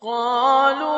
قالوا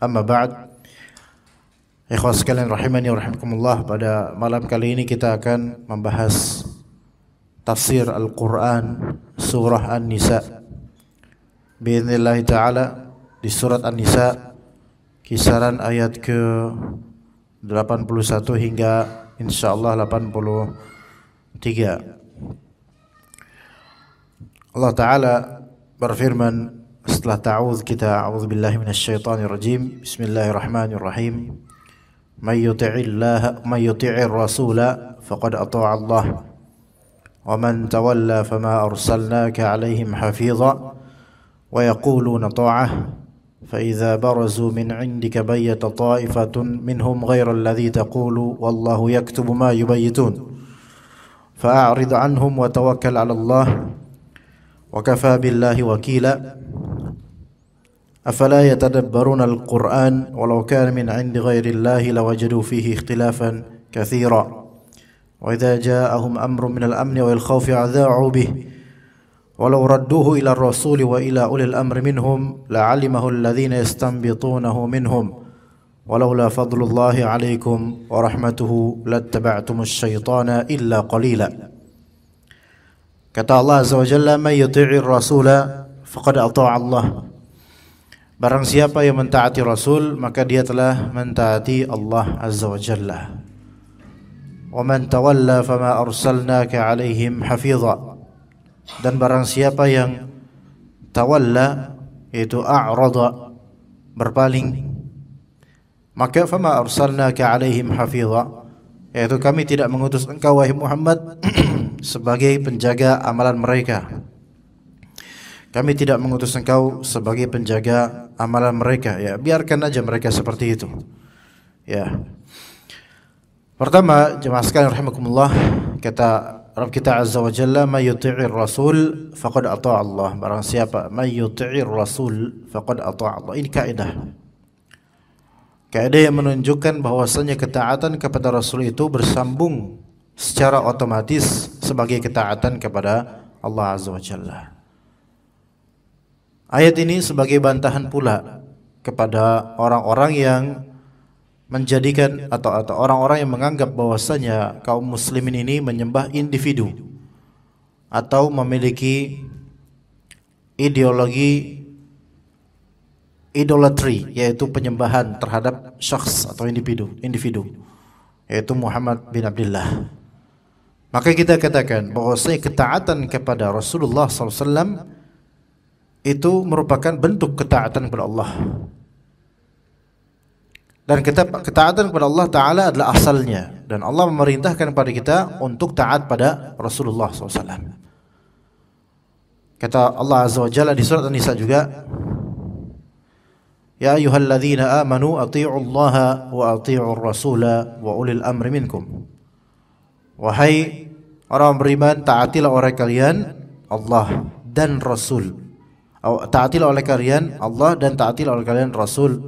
Amma ba'd Ikhwas sekalian rahimani wa rahimakumullah Pada malam kali ini kita akan membahas Tafsir Al-Quran Surah An-Nisa Biiznillahi ta'ala Di surat An-Nisa Kisaran ayat ke 81 hingga insyaallah 83 Allah Ta'ala berfirman Setelah ta'awudz kita a'udzubillahi minasyaitonirrajim. Bismillahirrahmanirrahim. May yuti'illah may yuti'ir rasula faqad ata'a Allah. Wa man tawalla fama arsalnaka 'alaihim hafiza. Wa yaquluna ta'ah. فإذا برزوا من عندك بيت طائفة منهم غير الذي تقول والله يكتب ما يبيتون فأعرض عنهم وتوكل على الله وكفى بالله وكيلا أفلا يتدبرون القرآن ولو كان من عند غير الله لوجدوا فيه اختلافا كثيرا وإذا جاءهم أمر من الأمن والخوف أذاعوا به ولو ردوه إلى الرسول وإلى أولي الأمر منهم لعلمه الذين يستنبطونه منهم ولولا فضل الله عليكم ورحمته لاتبعتم الشيطان إلا قليلا كتب الله عز وجل من يطيع الرسول فقد أطاع الله Barang siapa yang mentaati Rasul maka dia telah mentaati Allah Azza wa Jalla. Wa man tawalla fama arsalnaka alaihim hafiza. Dan barang siapa yang tawalla yaitu a'rada berpaling maka fama arsalnaka alaihim hafiza yaitu kami tidak mengutus engkau wahai Muhammad sebagai penjaga amalan mereka. Kami tidak mengutus engkau sebagai penjaga amalan mereka. Ya, biarkan aja mereka seperti itu. Ya. Pertama, jemaah sekalian rahimakumullah, kata Rabb kita Azza wa Jalla, "May yuti'ir rasul faqad ata'a Allah." Barang siapa may yuti'ir rasul faqad ata'a Allah. Ini kaidah. Kaidah yang menunjukkan bahwasanya ketaatan kepada Rasul itu bersambung secara otomatis sebagai ketaatan kepada Allah Azza wa Jalla. Ayat ini sebagai bantahan pula kepada orang-orang yang menjadikan atau atau orang-orang yang menganggap bahwasanya kaum muslimin ini menyembah individu atau memiliki ideologi idolatry yaitu penyembahan terhadap syakhs atau individu individu yaitu Muhammad bin Abdullah maka kita katakan bahwasanya ketaatan kepada Rasulullah Alaihi Wasallam itu merupakan bentuk ketaatan kepada Allah. Dan kita ketaatan kepada Allah Taala adalah asalnya dan Allah memerintahkan kepada kita untuk taat pada Rasulullah SAW. Kata Allah Azza wa Jalla di surat An-Nisa juga, Ya ayyuhalladzina amanu atii'u wa atii'ur rasula wa ulil amri minkum. Wahai orang beriman, taatilah orang kalian Allah dan Rasul taatil oleh kalian Allah dan taatil oleh kalian Rasul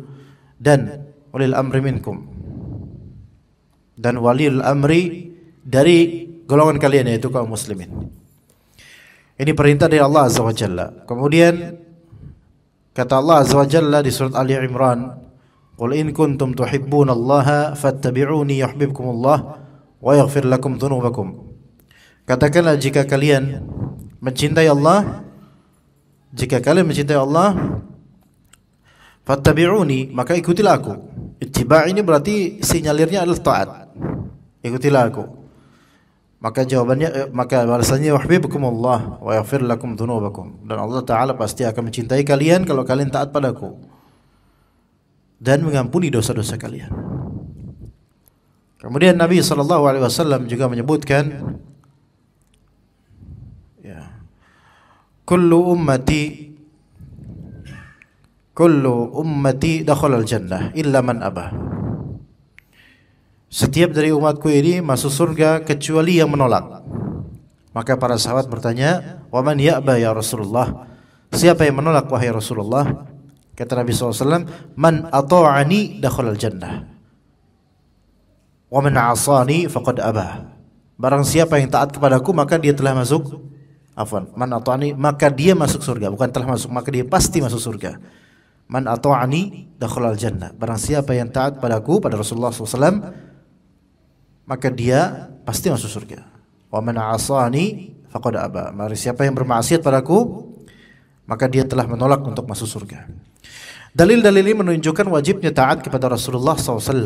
dan ulil amri minkum dan waliul amri dari golongan kalian yaitu kaum muslimin. Ini perintah dari Allah Azza wa Jalla. Kemudian kata Allah Azza wa Jalla di surat Ali Imran, "Qul in kuntum tuhibbunallaha fattabi'uni yuhibbukumullah wa yaghfir lakum dhunubakum." Katakanlah jika kalian mencintai Allah, jika kalian mencintai Allah, fattabi'uni, maka ikutilah aku. Ittiba ini berarti sinyalirnya adalah taat. Ikutilah aku. Maka jawabannya eh, maka balasannya wahbibukum Allah wa yaghfir lakum dhunubakum. Dan Allah taala pasti akan mencintai kalian kalau kalian taat padaku. Dan mengampuni dosa-dosa kalian. Kemudian Nabi sallallahu alaihi wasallam juga menyebutkan kullu ummati kullu ummati dakhala al-jannah illa man abah. Setiap dari umatku ini masuk surga kecuali yang menolak. Maka para sahabat bertanya, man ya'ba ya Rasulullah?" Siapa yang menolak wahai Rasulullah? Kata Nabi SAW, "Man ata'ani dakhala al-jannah." Wa man 'asani faqad abah. Barang siapa yang taat kepadaku maka dia telah masuk afwan man atani maka dia masuk surga bukan telah masuk maka dia pasti masuk surga man atani dakhala jannah barang siapa yang taat padaku pada Rasulullah SAW maka dia pasti masuk surga wa man 'asani faqad aba mari siapa yang bermaksiat padaku maka dia telah menolak untuk masuk surga dalil-dalil ini menunjukkan wajibnya taat kepada Rasulullah SAW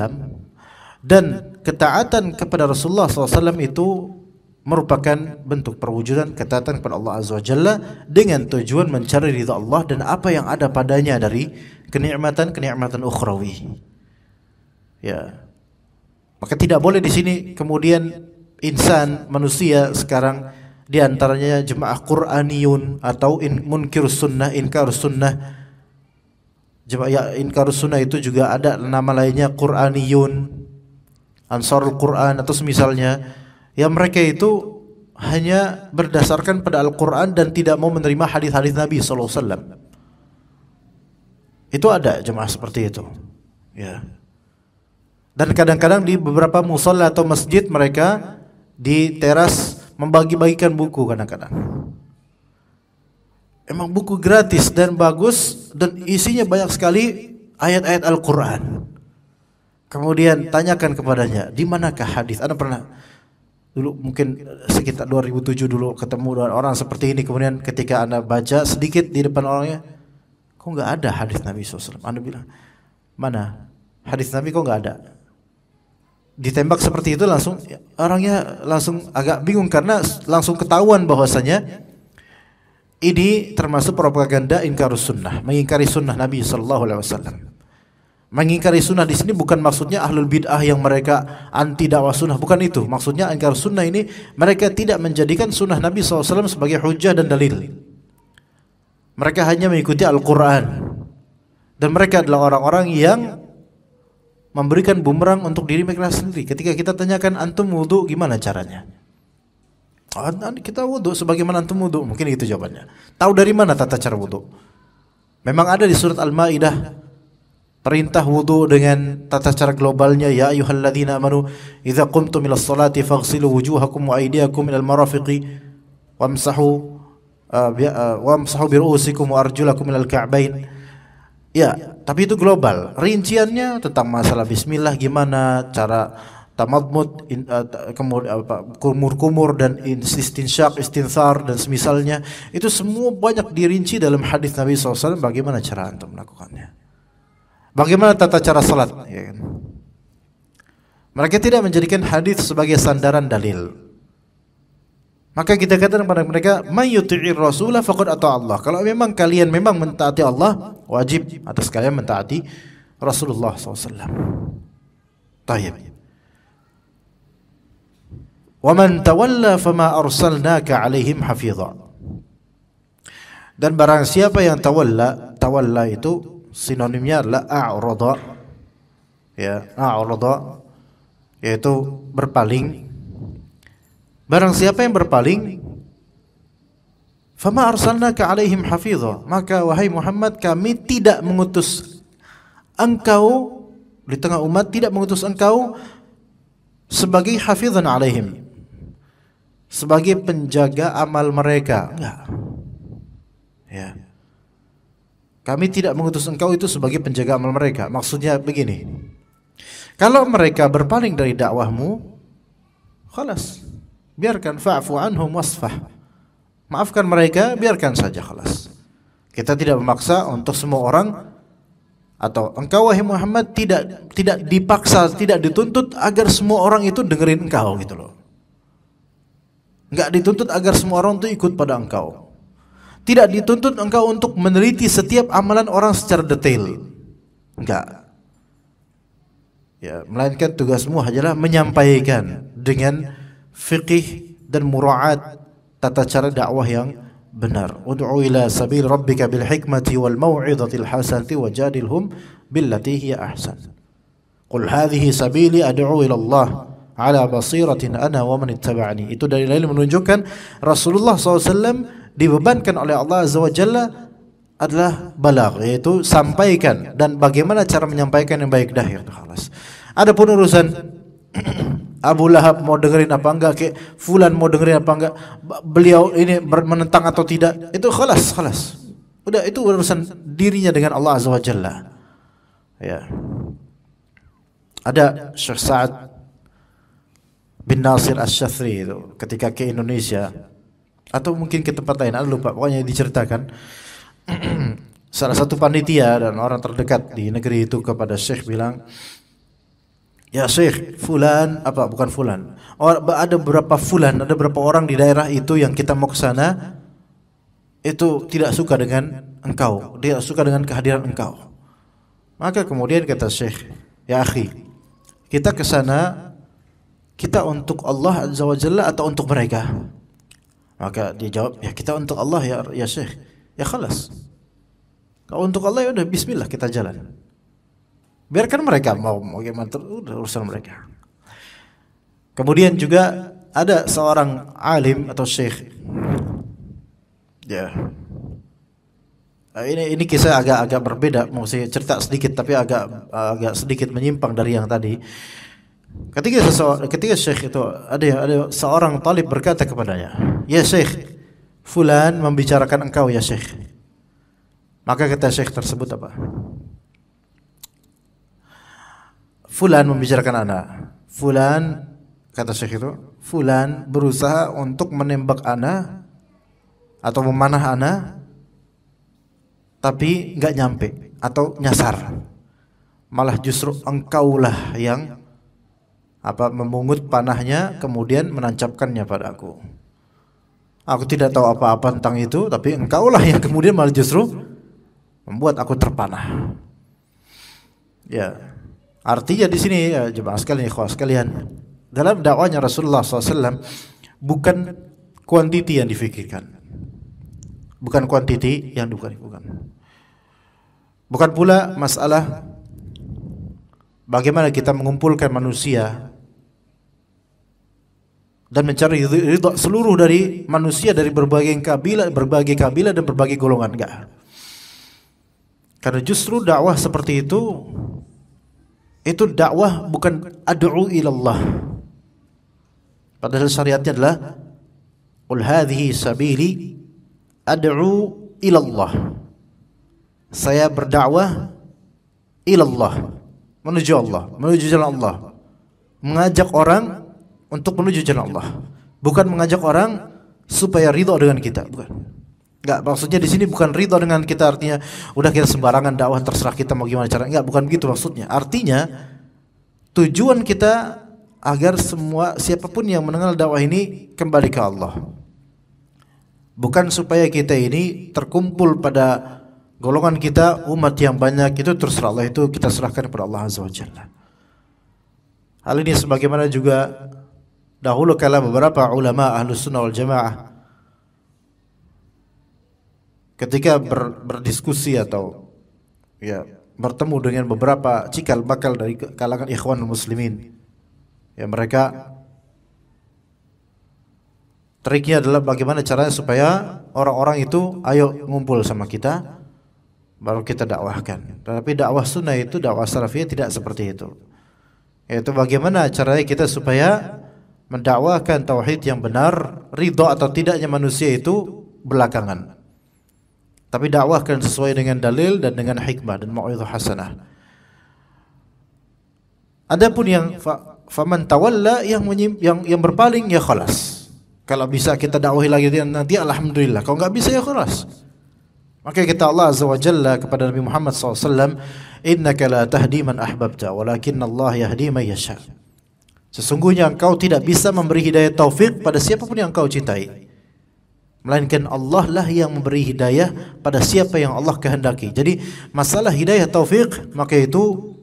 dan ketaatan kepada Rasulullah SAW itu merupakan bentuk perwujudan ketaatan kepada Allah Azza wa Jalla dengan tujuan mencari ridha Allah dan apa yang ada padanya dari kenikmatan-kenikmatan ukhrawi. Ya. Maka tidak boleh di sini kemudian insan manusia sekarang di antaranya jemaah Qur'aniyun atau in, munkir sunnah, inkar sunnah. Jemaah ya, inkar sunnah itu juga ada nama lainnya Qur'aniyun, Ansarul Qur'an atau semisalnya Ya mereka itu hanya berdasarkan pada Al-Quran dan tidak mau menerima hadis-hadis Nabi SAW. Itu ada jemaah seperti itu. Ya. Dan kadang-kadang di beberapa musola atau masjid mereka di teras membagi-bagikan buku kadang-kadang. Emang buku gratis dan bagus dan isinya banyak sekali ayat-ayat Al-Quran. Kemudian tanyakan kepadanya, di manakah hadis? Anda pernah dulu mungkin sekitar 2007 dulu ketemu dengan orang seperti ini kemudian ketika anda baca sedikit di depan orangnya kok nggak ada hadis Nabi SAW anda bilang mana hadis Nabi kok nggak ada ditembak seperti itu langsung orangnya langsung agak bingung karena langsung ketahuan bahwasanya ini termasuk propaganda ingkar sunnah mengingkari sunnah Nabi Shallallahu Alaihi Wasallam Mengingkari sunnah di sini bukan maksudnya ahlul bid'ah yang mereka anti dakwah sunnah, bukan itu. Maksudnya ingkar sunnah ini mereka tidak menjadikan sunnah Nabi SAW sebagai hujah dan dalil. Mereka hanya mengikuti Al-Quran. Dan mereka adalah orang-orang yang memberikan bumerang untuk diri mereka sendiri. Ketika kita tanyakan antum wudhu gimana caranya? Oh, kita wudhu sebagaimana antum wudhu. Mungkin itu jawabannya. Tahu dari mana tata cara wudhu? Memang ada di surat Al-Ma'idah perintah wudhu dengan tata cara globalnya ya ayyuhalladzina amanu idza qumtum milas salati faghsilu wujuhakum wa aydiyakum ilal marafiqi wamsahu uh, uh, wamsahu bi ru'usikum wa arjulakum ilal ka'bain ya tapi itu global rinciannya tentang masalah bismillah gimana cara tamadmud uh, kumur-kumur dan istinsyak istinsar dan semisalnya itu semua banyak dirinci dalam hadis Nabi SAW bagaimana cara untuk melakukannya Bagaimana tata cara salat? Ya kan? Mereka tidak menjadikan hadis sebagai sandaran dalil. Maka kita katakan kepada mereka, "Mayyuti'ir rasulah faqad atau Allah." Kalau memang kalian memang mentaati Allah, wajib atas kalian mentaati Rasulullah SAW. Tayyib. "Waman tawalla fama arsalnaka 'alaihim hafidha." Dan barang siapa yang tawalla, tawalla itu sinonimnya adalah a'rada ya a'rada yaitu berpaling barang siapa yang berpaling fama arsalnaka alaihim hafidha maka wahai Muhammad kami tidak mengutus engkau di tengah umat tidak mengutus engkau sebagai hafidhan alaihim sebagai penjaga amal mereka enggak ya kami tidak mengutus engkau itu sebagai penjaga amal mereka. Maksudnya begini. Kalau mereka berpaling dari dakwahmu, khalas. Biarkan fa'fu anhum wasfah. Maafkan mereka, biarkan saja khalas. Kita tidak memaksa untuk semua orang atau engkau wahai Muhammad tidak tidak dipaksa, tidak dituntut agar semua orang itu dengerin engkau gitu loh. Enggak dituntut agar semua orang itu ikut pada engkau. Tidak dituntut engkau untuk meneliti setiap amalan orang secara detail. Enggak. Ya, melainkan tugasmu hanyalah menyampaikan dengan fikih dan muraat tata cara dakwah yang benar. Ud'u ila sabil rabbika bil hikmati wal mau'izatil hasanati wajadilhum billati hiya ahsan. Qul hadhihi sabili ad'u ila Allah ala basiratin ana wa man ittaba'ani. Itu dari lain menunjukkan Rasulullah SAW dibebankan oleh Allah Azza wa Jalla adalah balag yaitu sampaikan dan bagaimana cara menyampaikan yang baik dah ya khalas. Adapun urusan Abu Lahab mau dengerin apa enggak kayak fulan mau dengerin apa enggak beliau ini menentang atau tidak itu khalas khalas. Udah itu urusan dirinya dengan Allah Azza wa Jalla. Ya. Ada Syekh Sa'ad bin Nasir Asy-Syatsri itu ketika ke Indonesia atau mungkin ke tempat lain, ada lupa pokoknya diceritakan salah satu panitia dan orang terdekat di negeri itu kepada Syekh bilang Ya Syekh, fulan apa bukan fulan. Or, ada beberapa fulan, ada beberapa orang di daerah itu yang kita mau ke sana itu tidak suka dengan engkau, dia suka dengan kehadiran engkau. Maka kemudian kata Syekh, ya akhi, kita ke sana kita untuk Allah Azza wa Jalla atau untuk mereka? Maka dia jawab, ya kita untuk Allah ya, ya Syekh. Ya khalas. Kalau untuk Allah ya udah bismillah kita jalan. Biarkan mereka mau bagaimana udah urusan mereka. Kemudian juga ada seorang alim atau syekh. Ya. Ini ini kisah agak agak berbeda, mau saya cerita sedikit tapi agak agak sedikit menyimpang dari yang tadi. Ketika seseorang, ketika Syekh itu ada ada seorang talib berkata kepadanya, "Ya Syekh, fulan membicarakan engkau ya Syekh." Maka kata Syekh tersebut apa? Fulan membicarakan anak. Fulan kata Syekh itu, "Fulan berusaha untuk menembak anak atau memanah anak tapi nggak nyampe atau nyasar. Malah justru engkaulah yang apa memungut panahnya kemudian menancapkannya padaku. Aku tidak tahu apa-apa tentang itu, tapi engkaulah yang kemudian malah justru membuat aku terpanah. Ya, artinya di sini ya, jemaah sekalian, ikhwah sekalian, dalam dakwahnya Rasulullah SAW bukan kuantiti yang difikirkan, bukan kuantiti yang bukan bukan, bukan pula masalah Bagaimana kita mengumpulkan manusia dan mencari ridha seluruh dari manusia dari berbagai kabilah, berbagai kabilah dan berbagai golongan enggak. Karena justru dakwah seperti itu itu dakwah bukan ad'u ilallah. Padahal syariatnya adalah ul hadhihi sabili ad'u ilallah. Saya berdakwah ilallah menuju Allah, menuju jalan Allah. Mengajak orang untuk menuju jalan Allah, bukan mengajak orang supaya ridho dengan kita, bukan. Enggak, maksudnya di sini bukan ridho dengan kita artinya udah kita sembarangan dakwah terserah kita mau gimana cara. Enggak, bukan begitu maksudnya. Artinya tujuan kita agar semua siapapun yang mendengar dakwah ini kembali ke Allah. Bukan supaya kita ini terkumpul pada golongan kita umat yang banyak itu terserah Allah itu kita serahkan kepada Allah Azza Wajalla. Hal ini sebagaimana juga dahulu kala beberapa ulama ahlu sunnah wal jamaah ketika ber, berdiskusi atau ya bertemu dengan beberapa cikal bakal dari kalangan ikhwan muslimin ya mereka triknya adalah bagaimana caranya supaya orang-orang itu ayo ngumpul sama kita baru kita dakwahkan. Tetapi dakwah sunnah itu dakwah salafiyah tidak seperti itu. Yaitu bagaimana caranya kita supaya mendakwahkan tauhid yang benar, ridho atau tidaknya manusia itu belakangan. Tapi dakwahkan sesuai dengan dalil dan dengan hikmah dan mau'izah hasanah. Adapun yang fa, faman tawalla yang menyim, yang yang berpaling ya khalas. Kalau bisa kita dakwahi lagi nanti alhamdulillah. Kalau nggak bisa ya khalas. Maka kita Allah Azza wa Jalla kepada Nabi Muhammad SAW, Innaka la tahdi man ahbabta, walakin Allah yahdi man yasha. Sesungguhnya engkau tidak bisa memberi hidayah taufik pada siapapun yang engkau cintai. Melainkan Allah lah yang memberi hidayah pada siapa yang Allah kehendaki. Jadi masalah hidayah taufik maka itu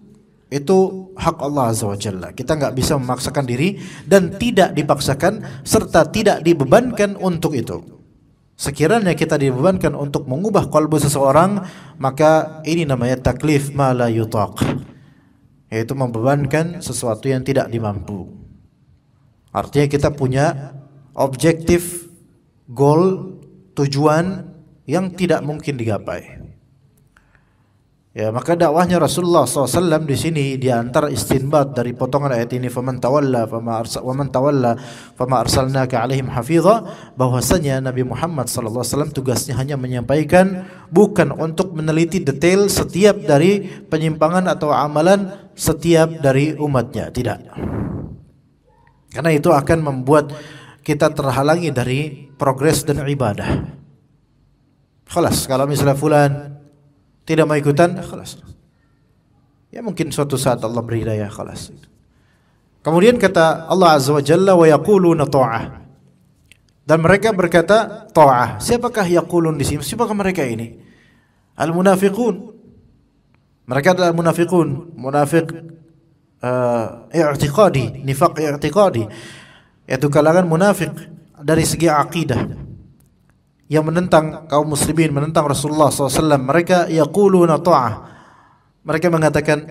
itu hak Allah Azza wa Jalla. Kita nggak bisa memaksakan diri dan tidak dipaksakan serta tidak dibebankan untuk itu. Sekiranya kita dibebankan untuk mengubah kalbu seseorang, maka ini namanya taklif mala la yutaq. Yaitu membebankan sesuatu yang tidak dimampu. Artinya kita punya objektif, goal, tujuan yang tidak mungkin digapai. Ya, maka dakwahnya Rasulullah SAW di sini di antara istinbat dari potongan ayat ini faman tawalla fama arsa, waman tawalla fama arsalnaka alaihim hafiza bahwasanya Nabi Muhammad SAW tugasnya hanya menyampaikan bukan untuk meneliti detail setiap dari penyimpangan atau amalan setiap dari umatnya, tidak. Karena itu akan membuat kita terhalangi dari progres dan ibadah. Kelas kalau misalnya fulan tidak mau ikutan, ya kelas. Ya mungkin suatu saat Allah beri daya kelas. Kemudian kata Allah Azza wa Jalla wa yaquluna ta'ah. Dan mereka berkata ta'ah. Siapakah yaqulun di sini? Siapakah mereka ini? Al-munafiqun. Mereka adalah munafiqun, munafik uh, eh, i'tiqadi, nifaq i'tiqadi. Yaitu kalangan munafik dari segi akidah yang menentang kaum muslimin, menentang Rasulullah SAW. Mereka yaquluna ta'ah. Mereka mengatakan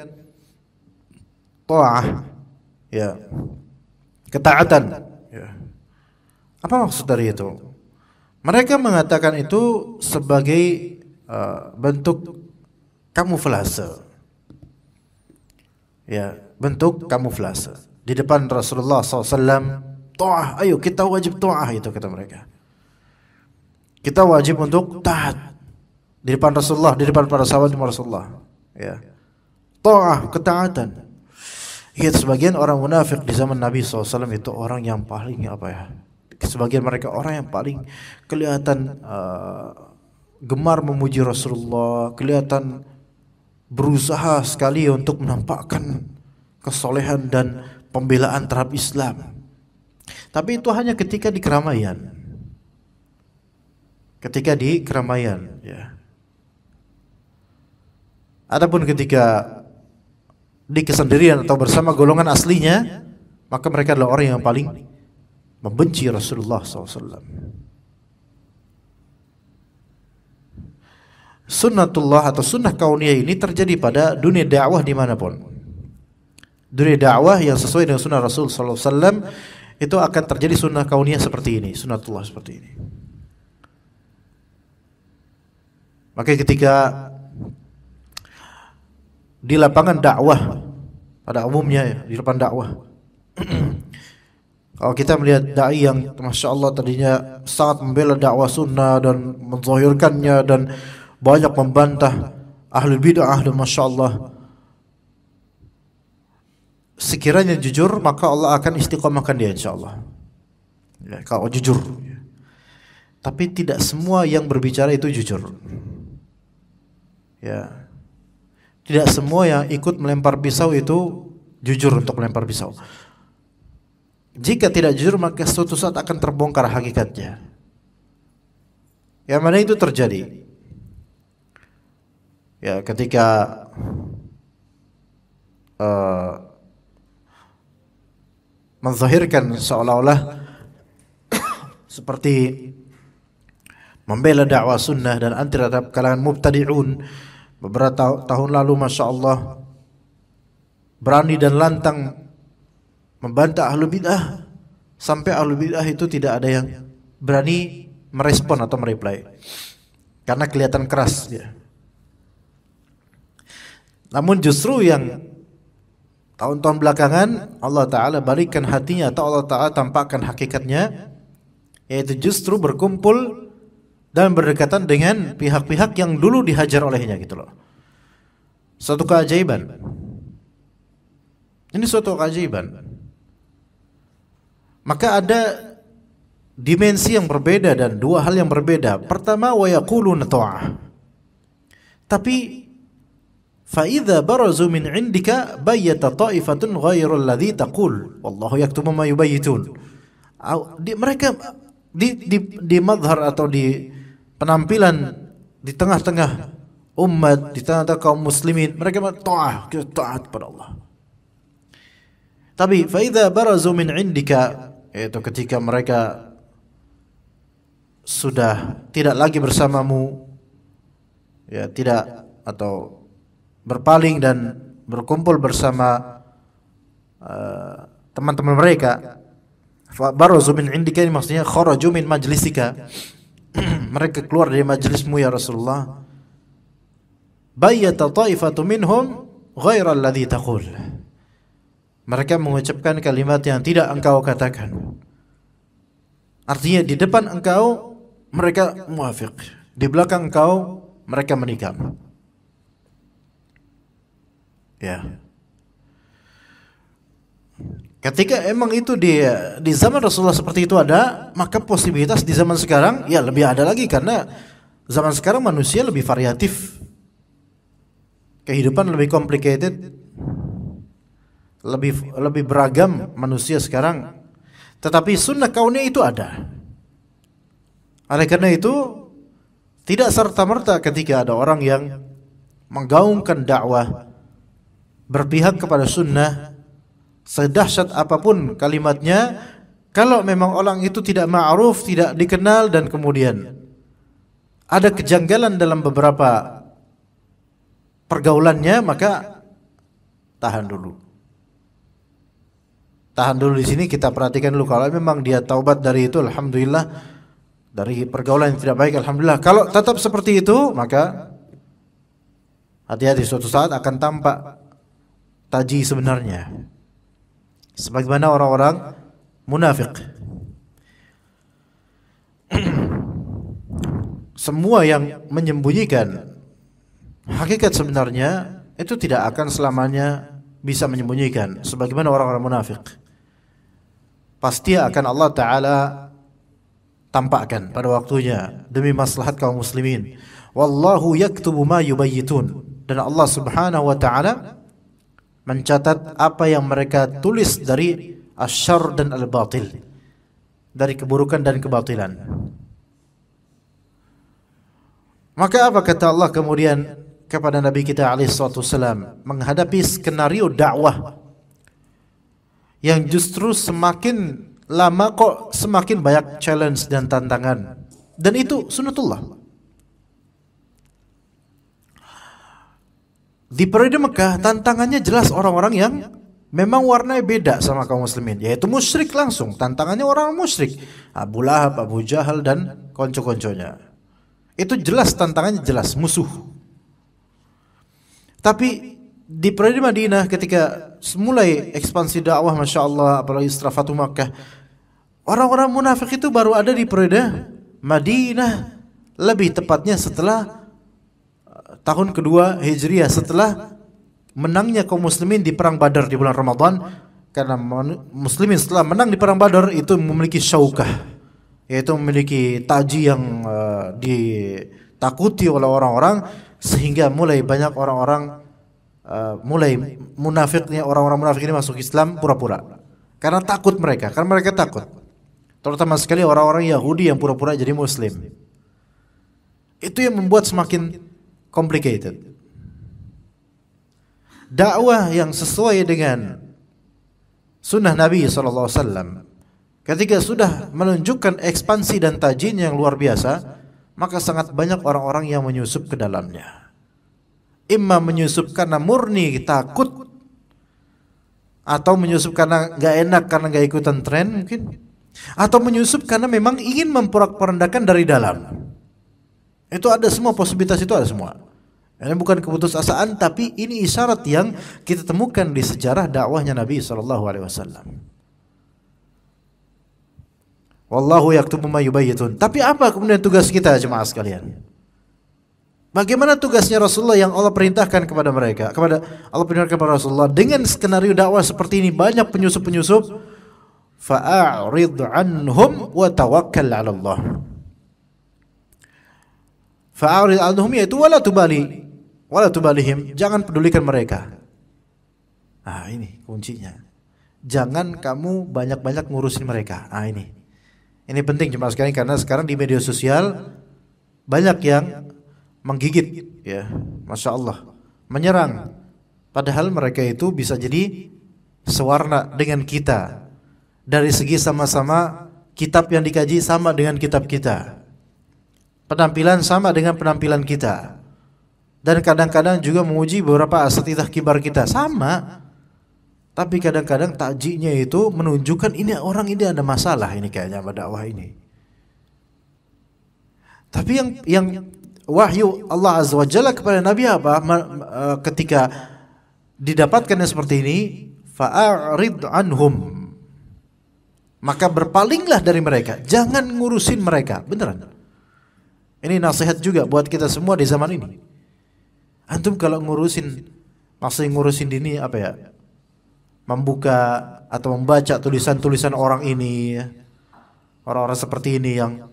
ta'ah. Ya. Ketaatan. Ya. Apa maksud dari itu? Mereka mengatakan itu sebagai uh, bentuk kamuflase. Ya, bentuk kamuflase. Di depan Rasulullah SAW, ta'ah, ayo kita wajib ta'ah, itu kata mereka kita wajib untuk taat di depan Rasulullah, di depan para sahabat di Rasulullah. Ya. Ta'ah, ketaatan. Ya, sebagian orang munafik di zaman Nabi SAW itu orang yang paling apa ya? Sebagian mereka orang yang paling kelihatan uh, gemar memuji Rasulullah, kelihatan berusaha sekali untuk menampakkan kesolehan dan pembelaan terhadap Islam. Tapi itu hanya ketika di keramaian ketika di keramaian ya. Adapun ketika di kesendirian atau bersama golongan aslinya, maka mereka adalah orang yang paling membenci Rasulullah SAW. Sunnatullah atau sunnah kauniyah ini terjadi pada dunia dakwah dimanapun. Dunia dakwah yang sesuai dengan sunnah Rasul SAW itu akan terjadi sunnah kauniyah seperti ini, sunnatullah seperti ini. Maka ketika di lapangan dakwah pada umumnya ya, di depan dakwah. Kalau kita melihat dai yang masya Allah tadinya sangat membela dakwah sunnah dan menzahirkannya dan banyak membantah ahli bid'ah ahlul masya Allah sekiranya jujur maka Allah akan istiqomahkan dia insya Allah ya, kalau jujur tapi tidak semua yang berbicara itu jujur Ya. Tidak semua yang ikut melempar pisau itu jujur untuk melempar pisau. Jika tidak jujur maka suatu saat akan terbongkar hakikatnya. Yang mana itu terjadi? Ya, ketika uh, menzahirkan seolah-olah seperti membela dakwah sunnah dan anti terhadap kalangan mubtadi'un beberapa tahun lalu Masya Allah berani dan lantang membantah ahlu bid'ah sampai ahlu bid'ah itu tidak ada yang berani merespon atau mereply karena kelihatan keras dia. Namun justru yang tahun-tahun belakangan Allah Taala balikan hatinya atau Allah Taala tampakkan hakikatnya yaitu justru berkumpul dan berdekatan dengan pihak-pihak yang dulu dihajar olehnya gitu loh. Suatu keajaiban. Ini suatu keajaiban. Maka ada dimensi yang berbeda dan dua hal yang berbeda. Pertama wa yaquluna ta'ah. Tapi faida idza barazu min 'indika bayyata ta'ifatun ghairu alladhi taqul wallahu yaktumu ma yubayyitun. Mereka di di di madhar atau di penampilan di tengah-tengah umat, di tengah-tengah kaum muslimin, mereka taat, kita taat kepada Allah. Tapi faida barazu min indika yaitu ketika mereka sudah tidak lagi bersamamu ya tidak atau berpaling dan berkumpul bersama eh, teman-teman uh, mereka barazumin min indika ini maksudnya kharaju min majlisika mereka keluar dari majelismu ya Rasulullah bayyata ta'ifatu minhum ghairal ladzi taqul mereka mengucapkan kalimat yang tidak engkau katakan artinya di depan engkau mereka muafik di belakang engkau mereka menikam ya Ketika emang itu di di zaman Rasulullah seperti itu ada, maka posibilitas di zaman sekarang ya lebih ada lagi karena zaman sekarang manusia lebih variatif. Kehidupan lebih complicated, lebih lebih beragam manusia sekarang. Tetapi sunnah kaunnya itu ada. Oleh karena itu tidak serta-merta ketika ada orang yang menggaungkan dakwah berpihak kepada sunnah sedahsyat apapun kalimatnya kalau memang orang itu tidak ma'ruf, tidak dikenal dan kemudian ada kejanggalan dalam beberapa pergaulannya maka tahan dulu. Tahan dulu di sini kita perhatikan dulu kalau memang dia taubat dari itu alhamdulillah dari pergaulan yang tidak baik alhamdulillah. Kalau tetap seperti itu maka hati-hati suatu saat akan tampak taji sebenarnya sebagaimana orang-orang munafik. Semua yang menyembunyikan hakikat sebenarnya itu tidak akan selamanya bisa menyembunyikan sebagaimana orang-orang munafik. Pasti akan Allah taala tampakkan pada waktunya demi maslahat kaum muslimin. Wallahu yaktubu ma yubayyitun. Dan Allah Subhanahu wa taala mencatat apa yang mereka tulis dari asyar dan al-batil dari keburukan dan kebatilan maka apa kata Allah kemudian kepada Nabi kita alaihissalam menghadapi skenario dakwah yang justru semakin lama kok semakin banyak challenge dan tantangan dan itu sunnatullah Di periode Mekah tantangannya jelas orang-orang yang memang warnanya beda sama kaum muslimin yaitu musyrik langsung tantangannya orang musyrik Abu Lahab, Abu Jahal dan konco-konconya itu jelas tantangannya jelas musuh tapi di periode Madinah ketika mulai ekspansi dakwah Masya Allah apalagi setelah Fatuh Makkah orang-orang munafik itu baru ada di periode Madinah lebih tepatnya setelah tahun kedua Hijriah setelah menangnya kaum muslimin di perang Badar di bulan Ramadan karena muslimin setelah menang di perang Badar itu memiliki syaukah yaitu memiliki taji yang uh, ditakuti oleh orang-orang sehingga mulai banyak orang-orang uh, mulai munafiknya orang-orang munafik ini masuk Islam pura-pura karena takut mereka karena mereka takut terutama sekali orang-orang Yahudi yang pura-pura jadi muslim itu yang membuat semakin complicated. Dakwah yang sesuai dengan sunnah Nabi SAW ketika sudah menunjukkan ekspansi dan tajin yang luar biasa maka sangat banyak orang-orang yang menyusup ke dalamnya Imam menyusup karena murni takut atau menyusup karena nggak enak karena nggak ikutan tren mungkin atau menyusup karena memang ingin memporak-porandakan dari dalam itu ada semua posibilitas itu ada semua. Ini bukan keputusasaan tapi ini isyarat yang kita temukan di sejarah dakwahnya Nabi Shallallahu alaihi wasallam. Wallahu yaktubu ma yubayyitun. Tapi apa kemudian tugas kita jemaah sekalian? Bagaimana tugasnya Rasulullah yang Allah perintahkan kepada mereka, kepada Allah perintahkan kepada Rasulullah dengan skenario dakwah seperti ini banyak penyusup-penyusup fa'arid anhum wa tawakkal 'ala Allah. Fa'arid anhum yaitu wala tubali. Wala tubalihim, jangan pedulikan mereka. Ah, ini kuncinya. Jangan kamu banyak-banyak ngurusin mereka. Ah, ini. Ini penting cuma sekali karena sekarang di media sosial banyak yang menggigit ya. Masya Allah menyerang padahal mereka itu bisa jadi sewarna dengan kita dari segi sama-sama kitab yang dikaji sama dengan kitab kita penampilan sama dengan penampilan kita. Dan kadang-kadang juga menguji beberapa asatidah kibar kita sama. Tapi kadang-kadang takjinya itu menunjukkan ini orang ini ada masalah ini kayaknya pada dakwah ini. Tapi yang yang wahyu Allah Azza wa Jalla kepada Nabi apa? Eh, ketika didapatkannya seperti ini, fa'arid anhum. Maka berpalinglah dari mereka, jangan ngurusin mereka. Beneran. Ini nasihat juga buat kita semua di zaman ini. Antum kalau ngurusin masih ngurusin dini apa ya? Membuka atau membaca tulisan-tulisan orang ini ya. orang-orang seperti ini yang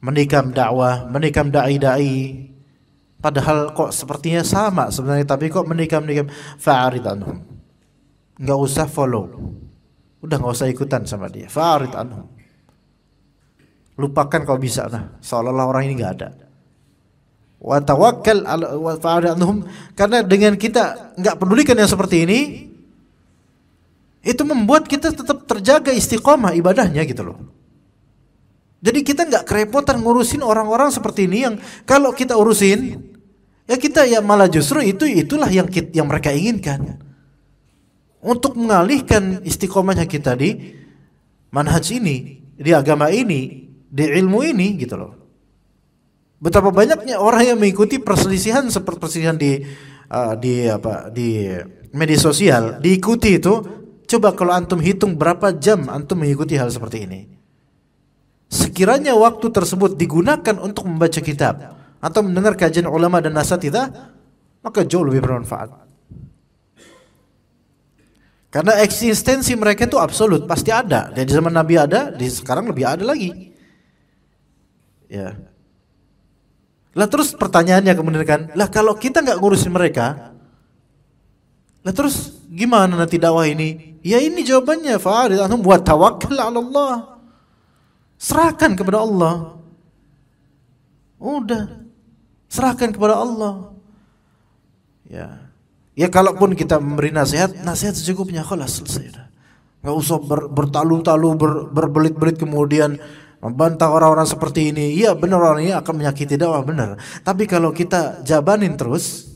menikam dakwah, menikam dai-dai padahal kok sepertinya sama sebenarnya tapi kok menikam-nikam fa'arid anhum. Enggak usah follow. Udah enggak usah ikutan sama dia. Fa'arid anhum lupakan kalau bisa nah seolah-olah orang ini nggak ada wa karena dengan kita nggak pedulikan yang seperti ini itu membuat kita tetap terjaga istiqomah ibadahnya gitu loh jadi kita nggak kerepotan ngurusin orang-orang seperti ini yang kalau kita urusin ya kita ya malah justru itu itulah yang kita, yang mereka inginkan untuk mengalihkan istiqomahnya kita di manhaj ini di agama ini di ilmu ini gitu loh. Betapa banyaknya orang yang mengikuti perselisihan seperti perselisihan di uh, di apa di media sosial diikuti itu coba kalau antum hitung berapa jam antum mengikuti hal seperti ini. Sekiranya waktu tersebut digunakan untuk membaca kitab atau mendengar kajian ulama dan tidak maka jauh lebih bermanfaat. Karena eksistensi mereka itu absolut, pasti ada. Dari zaman Nabi ada, di sekarang lebih ada lagi. Ya. Lah terus pertanyaannya kemudian kan, lah kalau kita nggak ngurusin mereka, lah terus gimana nanti dakwah ini? Ya ini jawabannya, Farid, anhum buat tawakal Allah. Serahkan kepada Allah. Udah. Serahkan kepada Allah. Ya. Ya kalaupun kita memberi nasihat, nasihat secukupnya, kalau selesai. Enggak usah ber, bertalu-talu, ber, berbelit-belit kemudian membantah orang-orang seperti ini, iya benar orang ini akan menyakiti dakwah benar. Tapi kalau kita jabanin terus,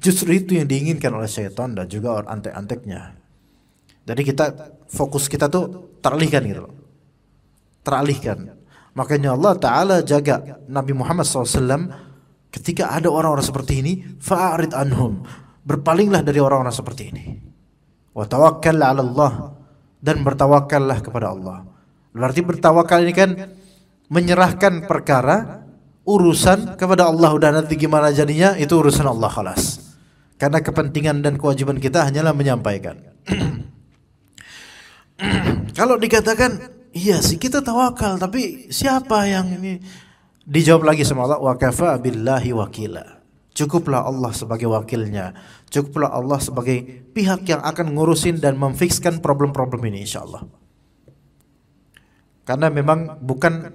justru itu yang diinginkan oleh setan dan juga orang antek-anteknya. Jadi kita fokus kita tuh teralihkan gitu Teralihkan. Makanya Allah Ta'ala jaga Nabi Muhammad SAW ketika ada orang-orang seperti ini, fa'arid anhum. Berpalinglah dari orang-orang seperti ini. Wa tawakkal 'ala Allah dan bertawakallah kepada Allah. Berarti bertawakal ini kan menyerahkan perkara urusan kepada Allah udah nanti gimana jadinya itu urusan Allah khalas. Karena kepentingan dan kewajiban kita hanyalah menyampaikan. Kalau dikatakan iya sih kita tawakal tapi siapa yang ini dijawab lagi sama Allah wa kafa billahi wakila. Cukuplah Allah sebagai wakilnya. Cukuplah Allah sebagai pihak yang akan ngurusin dan memfikskan problem-problem ini insya Allah. Karena memang bukan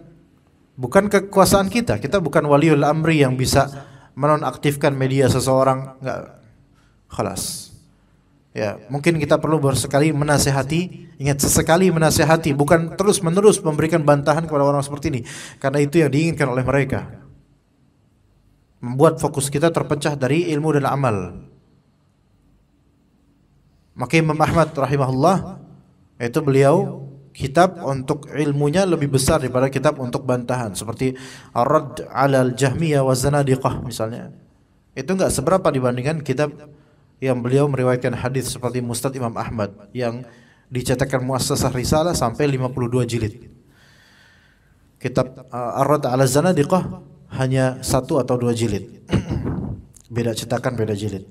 bukan kekuasaan kita. Kita bukan waliul amri yang bisa menonaktifkan media seseorang. Enggak. Kelas. Ya, mungkin kita perlu bersekali menasehati, ingat sesekali menasehati, bukan terus-menerus memberikan bantahan kepada orang seperti ini, karena itu yang diinginkan oleh mereka. Membuat fokus kita terpecah dari ilmu dan amal. Maka Imam Ahmad rahimahullah, itu beliau kitab untuk ilmunya lebih besar daripada kitab untuk bantahan seperti Arad radd al Jahmiyah wa Zanadiqah misalnya. Itu enggak seberapa dibandingkan kitab yang beliau meriwayatkan hadis seperti Mustad Imam Ahmad yang dicetakkan Muassasah Risalah sampai 52 jilid. Kitab Arad uh, Ar-Radd Zanadiqah hanya satu atau dua jilid. beda cetakan, beda jilid.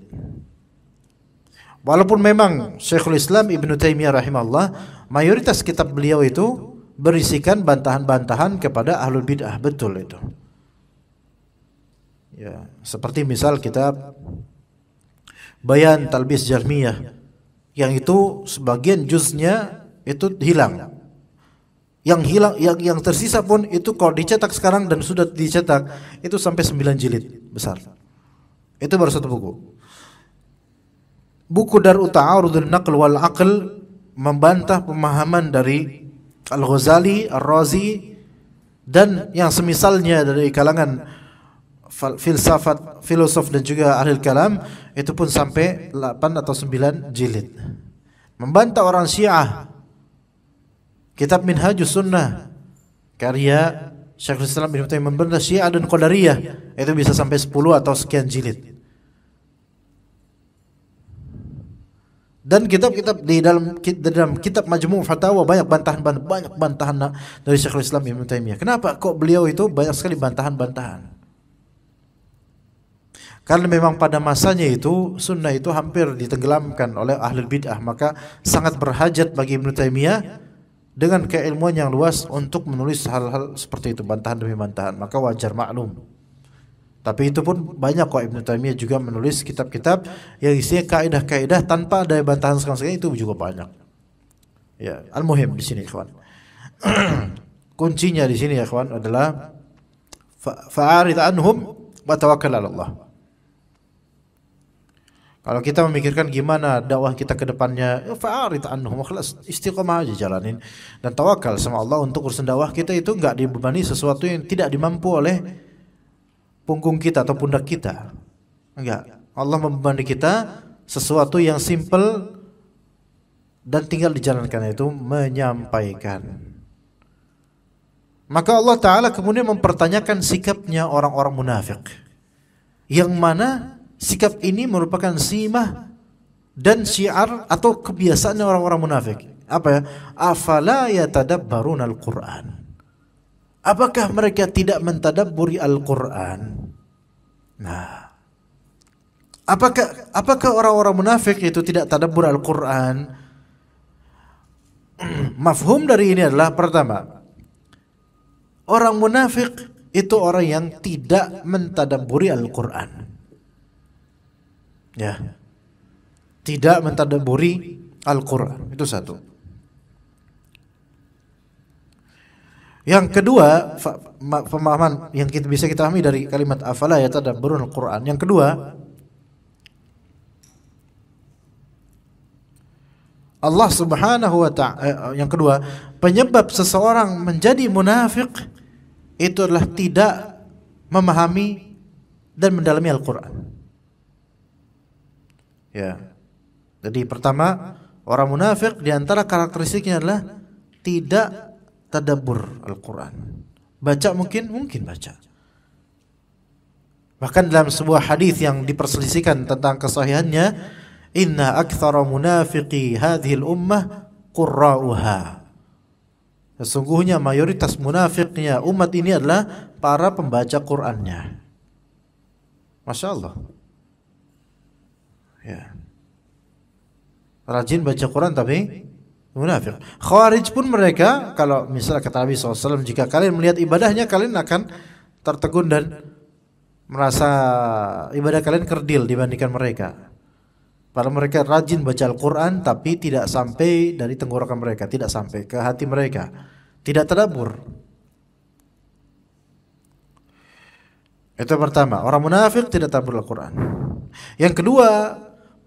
Walaupun memang Syekhul Islam Ibn Taimiyah rahimahullah mayoritas kitab beliau itu berisikan bantahan-bantahan kepada ahlul bid'ah betul itu. Ya, seperti misal kitab Bayan Talbis Jarmiyah yang itu sebagian juznya itu hilang. Yang hilang yang yang tersisa pun itu kalau dicetak sekarang dan sudah dicetak itu sampai 9 jilid besar. Itu baru satu buku buku Dar Uta'arudun Naql wal Aql membantah pemahaman dari Al-Ghazali, Ar-Razi dan yang semisalnya dari kalangan filsafat, filosof dan juga ahli kalam itu pun sampai 8 atau 9 jilid. Membantah orang Syiah. Kitab Minhajus Sunnah karya Syekhul Islam Ibnu Taimiyah membantah Syiah dan Qadariyah itu bisa sampai 10 atau sekian jilid. dan kitab-kitab di dalam di dalam kitab Majmu' Fatawa banyak bantahan banyak bantahan nak dari Syekhul Islam Ibnu Taimiyah. Kenapa kok beliau itu banyak sekali bantahan-bantahan? Karena memang pada masanya itu sunnah itu hampir ditenggelamkan oleh ahlul bid'ah, maka sangat berhajat bagi Ibnu Taimiyah dengan keilmuan yang luas untuk menulis hal-hal seperti itu bantahan demi bantahan. Maka wajar maklum. Tapi itu pun banyak kok Ibnu Taimiyah juga menulis kitab-kitab yang isinya kaidah-kaidah tanpa ada bantahan sekarang sekali itu juga banyak. Ya, al-muhim di sini, kawan. Kuncinya di sini ya, kawan, adalah fa'arid anhum wa tawakkal Allah. Kalau kita memikirkan gimana dakwah kita ke depannya, ya fa'arid anhum ikhlas, istiqomah aja jalanin dan tawakal sama Allah untuk urusan dakwah kita itu enggak dibebani sesuatu yang tidak dimampu oleh punggung kita atau pundak kita. Enggak. Allah membebani kita sesuatu yang simple dan tinggal dijalankan itu menyampaikan. Maka Allah Ta'ala kemudian mempertanyakan sikapnya orang-orang munafik. Yang mana sikap ini merupakan simah dan syiar atau kebiasaannya orang-orang munafik. Apa ya? Afala yatadabbaruna al-Qur'an. Apakah mereka tidak mentadaburi Al-Quran? Nah, apakah apakah orang-orang munafik itu tidak tadabbur Al-Quran? Mafhum dari ini adalah pertama, orang munafik itu orang yang tidak mentadaburi Al-Quran. Ya, tidak mentadaburi Al-Quran itu satu. Yang kedua pemahaman yang kita bisa kita pahami dari kalimat afala ya tadabburun Al-Qur'an. Yang kedua Allah Subhanahu wa taala eh, eh, yang kedua, penyebab seseorang menjadi munafik itu adalah tidak memahami dan mendalami Al-Qur'an. Ya. Jadi pertama, orang munafik di antara karakteristiknya adalah tidak Tadabur Al-Quran. Baca mungkin? Mungkin baca. Bahkan dalam sebuah hadis yang diperselisihkan tentang kesahihannya, inna aktsara munafiqi hadhil ummah qurra'uha. Sesungguhnya mayoritas munafiknya umat ini adalah para pembaca Qur'annya. Masya Allah. Ya. Rajin baca Qur'an tapi munafik. Khawarij pun mereka kalau misalnya kata Nabi SAW jika kalian melihat ibadahnya kalian akan tertegun dan merasa ibadah kalian kerdil dibandingkan mereka. Padahal mereka rajin baca Al-Quran tapi tidak sampai dari tenggorokan mereka, tidak sampai ke hati mereka, tidak terdabur. Itu pertama, orang munafik tidak terdabur Al-Quran. Yang kedua,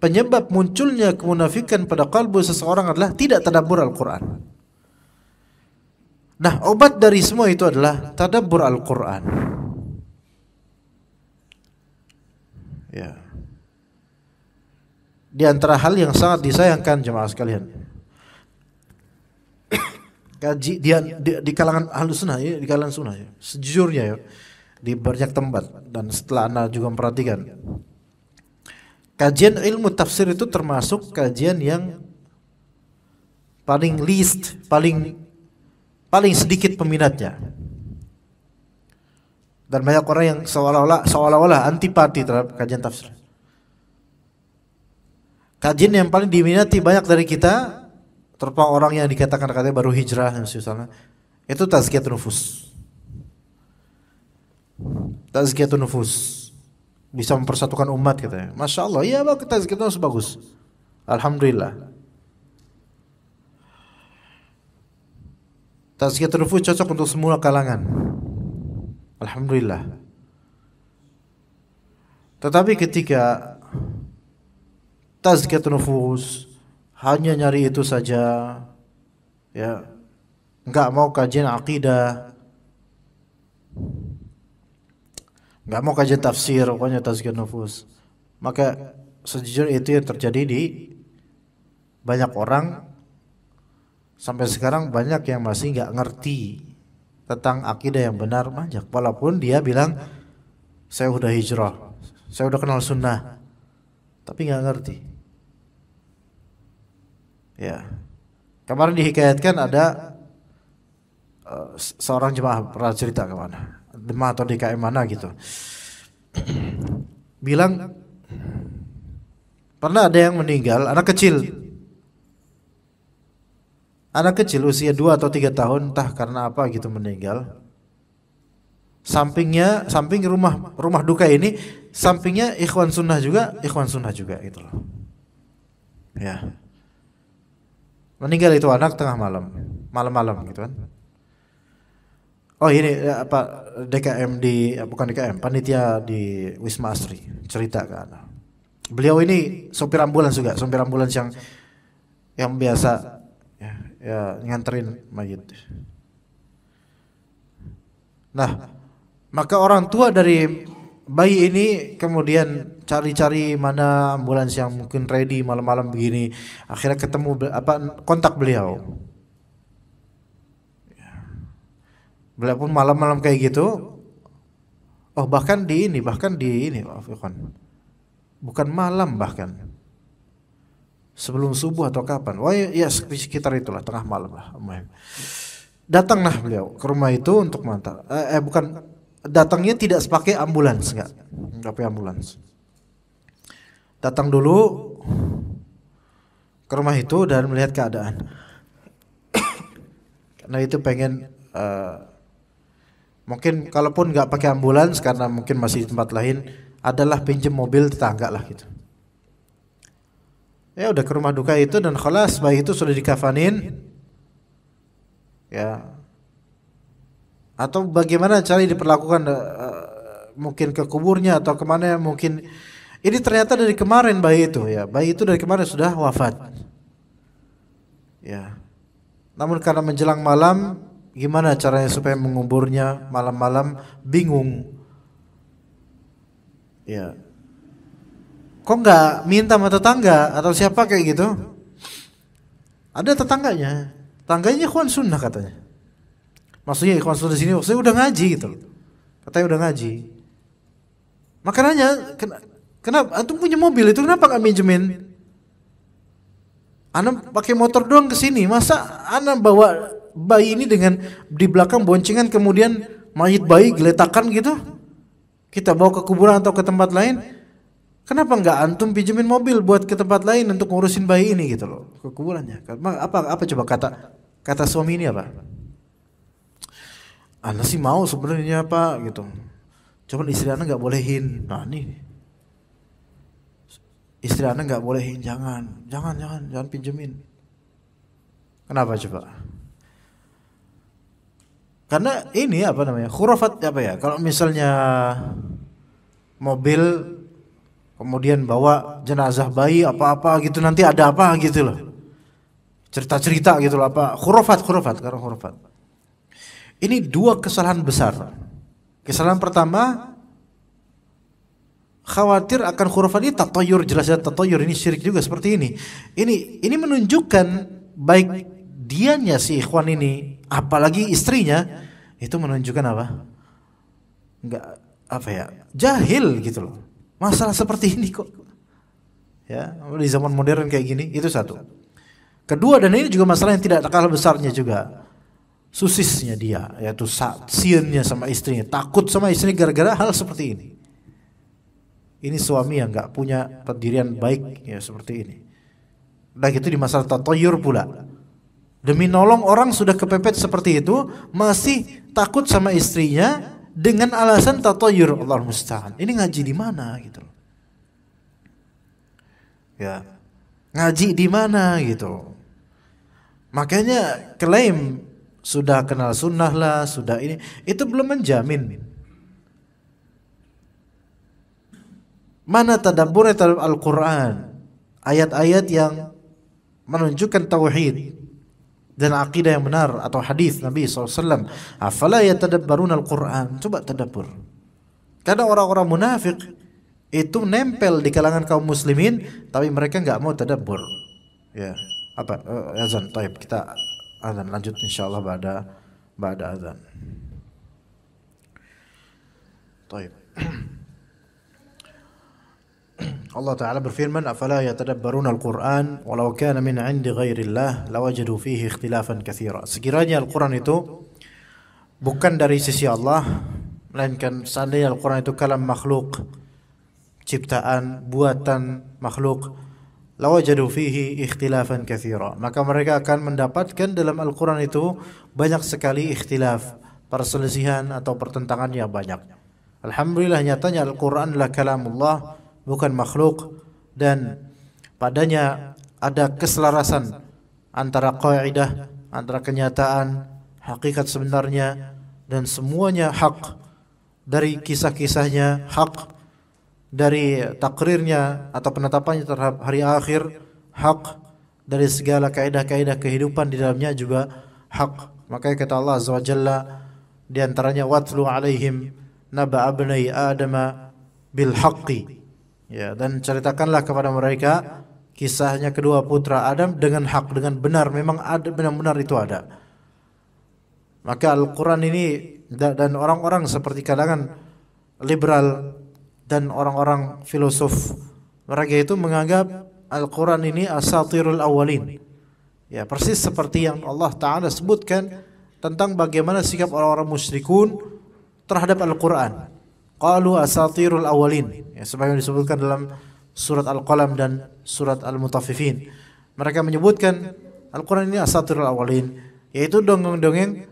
penyebab munculnya kemunafikan pada kalbu seseorang adalah tidak tadabur Al-Quran. Nah, obat dari semua itu adalah tadabur Al-Quran. Ya. Di antara hal yang sangat disayangkan jemaah sekalian. Kaji di, di, di kalangan ahlu sunnah ya, di kalangan sunnah ya. Sejujurnya ya di banyak tempat dan setelah anda juga memperhatikan kajian ilmu tafsir itu termasuk kajian yang paling least, paling paling sedikit peminatnya. Dan banyak orang yang seolah-olah seolah-olah antipati terhadap kajian tafsir. Kajian yang paling diminati banyak dari kita terpa orang yang dikatakan katanya baru hijrah misalnya itu tazkiyatun nufus. Tazkiyatun nufus bisa mempersatukan umat kita, gitu ya. Masya Allah, iya bang kita kita harus bagus. Alhamdulillah. Tazkiyatul nufus cocok untuk semua kalangan. Alhamdulillah. Tetapi ketika tazkiyatun nufus hanya nyari itu saja ya nggak mau kajian akidah Gak mau kajian tafsir pokoknya tazkiyah nufus maka sejujurnya itu yang terjadi di banyak orang sampai sekarang banyak yang masih nggak ngerti tentang akidah yang benar banyak walaupun dia bilang saya udah hijrah saya udah kenal sunnah tapi nggak ngerti ya kemarin dihikayatkan ada uh, seorang jemaah pernah cerita kemana Demak atau DKM mana gitu bilang pernah ada yang meninggal anak kecil anak kecil usia 2 atau 3 tahun entah karena apa gitu meninggal sampingnya samping rumah rumah duka ini sampingnya ikhwan sunnah juga ikhwan sunnah juga gitu loh ya meninggal itu anak tengah malam malam-malam gitu kan Oh ini eh, apa DKM di eh, bukan DKM panitia di Wisma Asri cerita kan. Beliau ini sopir ambulans juga, sopir ambulans yang yang biasa ya, ya nganterin mayit. Nah, maka orang tua dari bayi ini kemudian cari-cari mana ambulans yang mungkin ready malam-malam begini, akhirnya ketemu apa kontak beliau Walaupun malam-malam kayak gitu, oh bahkan di ini, bahkan di ini, maaf ikhwan. Bukan malam bahkan. Sebelum subuh atau kapan? Wah oh, ya iya, sekitar itulah, tengah malam lah. Datanglah beliau ke rumah itu untuk mantap. Eh, eh bukan, datangnya tidak pakai ambulans, enggak. Enggak pakai ambulans. Datang dulu ke rumah itu dan melihat keadaan. Karena itu pengen uh, mungkin kalaupun nggak pakai ambulans karena mungkin masih di tempat lain adalah pinjam mobil tetangga lah gitu ya udah ke rumah duka itu dan kelas bayi itu sudah dikafanin ya atau bagaimana cara diperlakukan uh, mungkin ke kuburnya atau kemana mungkin ini ternyata dari kemarin bayi itu ya bayi itu dari kemarin sudah wafat ya namun karena menjelang malam Gimana caranya supaya menguburnya malam-malam bingung? Ya. Kok nggak minta sama tetangga atau siapa kayak gitu? Ada tetangganya, tetangganya ikhwan sunnah katanya. Maksudnya ikhwan sunnah di sini maksudnya udah ngaji gitu. Katanya udah ngaji. Makanya kenapa, kenapa antum punya mobil itu kenapa nggak minjemin? Anak pakai motor doang ke sini, masa anak bawa bayi ini dengan di belakang boncengan kemudian mayit bayi geletakan gitu? Kita bawa ke kuburan atau ke tempat lain? Kenapa nggak antum pinjemin mobil buat ke tempat lain untuk ngurusin bayi ini gitu loh ke kuburannya? Apa apa coba kata kata suami ini apa? Anak sih mau sebenarnya apa gitu. Cuman istri anak nggak bolehin. Nah ini istri anak nggak bolehin jangan jangan jangan jangan pinjemin. Kenapa coba? Karena ini apa namanya? Khurafat apa ya? Kalau misalnya mobil kemudian bawa jenazah bayi apa-apa gitu nanti ada apa gitu loh. Cerita-cerita gitu loh apa khurafat khurafat karena khurafat. Ini dua kesalahan besar. Kesalahan pertama khawatir akan khurafat ini tatoyur jelas dan ya, tatoyur ini syirik juga seperti ini ini ini menunjukkan baik dianya si ikhwan ini apalagi istrinya itu menunjukkan apa? Enggak apa ya? Jahil gitu loh. Masalah seperti ini kok. Ya, di zaman modern kayak gini itu satu. Kedua dan ini juga masalah yang tidak kalah besarnya juga. Susisnya dia, yaitu saksiannya sama istrinya, takut sama istrinya gara-gara hal seperti ini. Ini suami yang nggak punya pendirian baik ya seperti ini. Dan itu di masalah tatoyur pula Demi nolong orang sudah kepepet seperti itu, masih takut sama istrinya dengan alasan tatoyur Allah musta'an. Ini ngaji di mana gitu. Ya. Ngaji di mana gitu. Makanya klaim sudah kenal sunnah lah, sudah ini itu belum menjamin. Mana tadabburnya terhadap Al-Qur'an? Ayat-ayat yang menunjukkan tauhid, dan akidah yang benar atau hadis Nabi SAW. Afala yatadabbaruna al-Quran. Coba tadabbur. Karena orang-orang munafik itu nempel di kalangan kaum muslimin tapi mereka nggak mau tadabbur. Ya, apa uh, azan taib kita azan lanjut insyaallah pada pada azan. Taib. Allah Ta'ala berfirman, "Afala yatadabbaruna al-Qur'an walau kana min 'indi ghairillah lawajadu fihi ikhtilafan katsira." Sekiranya Al-Qur'an itu bukan dari sisi Allah, melainkan seandainya Al-Qur'an itu kalam makhluk, ciptaan, buatan makhluk, lawajadu fihi ikhtilafan katsira. Maka mereka akan mendapatkan dalam Al-Qur'an itu banyak sekali ikhtilaf, perselisihan atau pertentangan yang banyak. Alhamdulillah nyatanya Al-Qur'an adalah kalamullah bukan makhluk dan padanya ada keselarasan antara kaidah, antara kenyataan, hakikat sebenarnya dan semuanya hak dari kisah-kisahnya hak dari takrirnya atau penetapannya terhadap hari akhir hak dari segala kaidah-kaidah kehidupan di dalamnya juga hak maka kata Allah azza wajalla di antaranya watlu alaihim naba abnai adama bil haqqi Ya, dan ceritakanlah kepada mereka kisahnya kedua putra Adam dengan hak dengan benar memang ada benar-benar itu ada. Maka Al-Qur'an ini dan orang-orang seperti kalangan liberal dan orang-orang filosof mereka itu menganggap Al-Qur'an ini asatirul awalin. Ya, persis seperti yang Allah Taala sebutkan tentang bagaimana sikap orang-orang musyrikun terhadap Al-Qur'an qalu asatirul awalin ya sebagaimana disebutkan dalam surat Al-Qalam dan surat Al-Mutaffifin mereka menyebutkan Al-Qur'an ini asatirul awalin yaitu dongeng-dongeng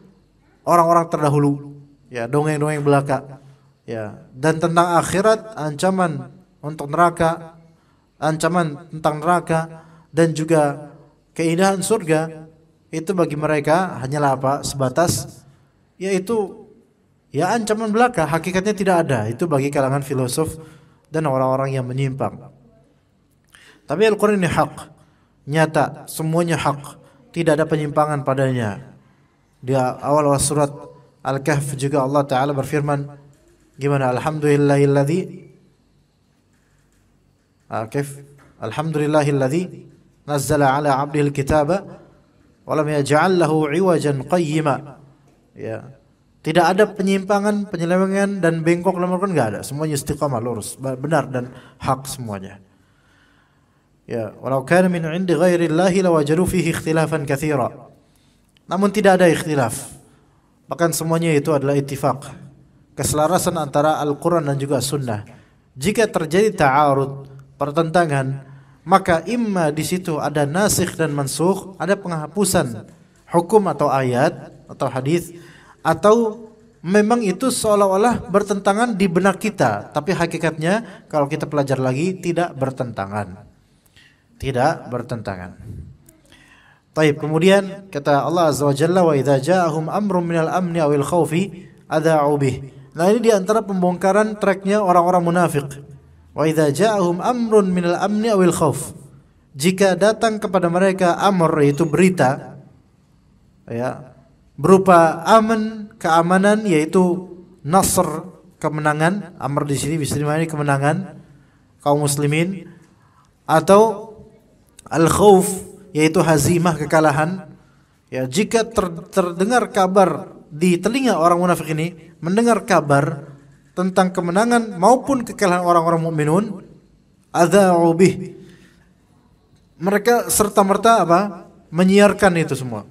orang-orang terdahulu ya dongeng-dongeng belaka ya dan tentang akhirat ancaman untuk neraka ancaman tentang neraka dan juga keindahan surga itu bagi mereka hanyalah apa sebatas yaitu Ya ancaman belaka hakikatnya tidak ada. Itu bagi kalangan filosof dan orang-orang yang menyimpang. Tapi Al-Quran ini hak. Nyata, semuanya hak. Tidak ada penyimpangan padanya. Di awal-awal surat Al-Kahf juga Allah Ta'ala berfirman. Gimana? Alhamdulillahilladzi. Al-Kahf. Alhamdulillahilladzi. Nazzala ala abdihil kitaba. Walam yaja'allahu iwajan qayyima. Ya. Tidak ada penyimpangan, penyelewengan dan bengkok dalam Quran nggak ada. Semuanya istiqamah lurus, benar dan hak semuanya. Ya, walau kana min 'indi ghairillahi lawajadu fihi ikhtilafan katsira. Namun tidak ada ikhtilaf. Bahkan semuanya itu adalah ittifaq. Keselarasan antara Al-Qur'an dan juga sunnah. Jika terjadi ta'arud, pertentangan, maka imma di situ ada nasikh dan mansukh, ada penghapusan hukum atau ayat atau hadis atau memang itu seolah-olah bertentangan di benak kita, tapi hakikatnya kalau kita pelajar lagi tidak bertentangan. Tidak bertentangan. Taib. Kemudian kata Allah Azza wa Jalla wa idza ja'ahum amrun minal amni awil khaufi adza'u bih. Nah ini diantara pembongkaran treknya orang-orang munafik. Wa idza ja'ahum amrun minal amni awil khauf. Jika datang kepada mereka amr yaitu berita ya berupa aman keamanan yaitu nasr kemenangan amr di sini bisa dimaknai kemenangan kaum muslimin atau al khawf yaitu hazimah kekalahan ya jika ter, terdengar kabar di telinga orang munafik ini mendengar kabar tentang kemenangan maupun kekalahan orang-orang mukminun adza'u bih mereka serta merta apa menyiarkan itu semua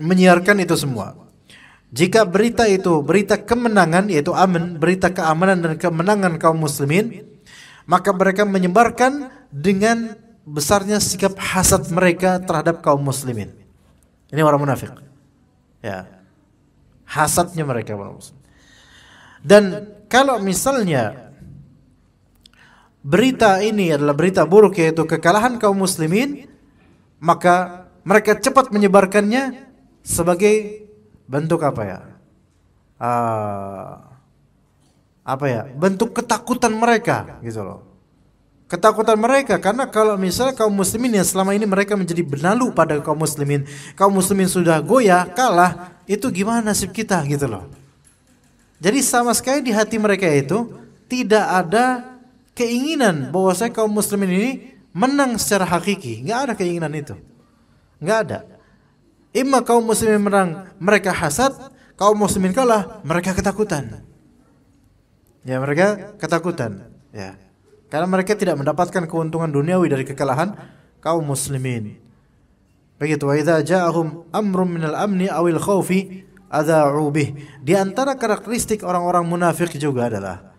menyiarkan itu semua. Jika berita itu berita kemenangan yaitu aman, berita keamanan dan kemenangan kaum muslimin, maka mereka menyebarkan dengan besarnya sikap hasad mereka terhadap kaum muslimin. Ini orang munafik. Ya. Hasadnya mereka orang Dan kalau misalnya berita ini adalah berita buruk yaitu kekalahan kaum muslimin, maka mereka cepat menyebarkannya sebagai bentuk apa ya? Uh, apa ya? Bentuk ketakutan mereka gitu loh. Ketakutan mereka karena kalau misalnya kaum muslimin yang selama ini mereka menjadi benalu pada kaum muslimin, kaum muslimin sudah goyah, kalah, itu gimana nasib kita gitu loh. Jadi sama sekali di hati mereka itu tidak ada keinginan bahwa saya kaum muslimin ini menang secara hakiki, nggak ada keinginan itu. Nggak ada. Imma kaum muslimin menang, mereka hasad, kaum muslimin kalah, mereka ketakutan. Ya, mereka ketakutan. Ya. Karena mereka tidak mendapatkan keuntungan duniawi dari kekalahan kaum muslimin. Begitu wa idza ja'ahum amrun minal amni awil khawfi adza'u Di antara karakteristik orang-orang munafik juga adalah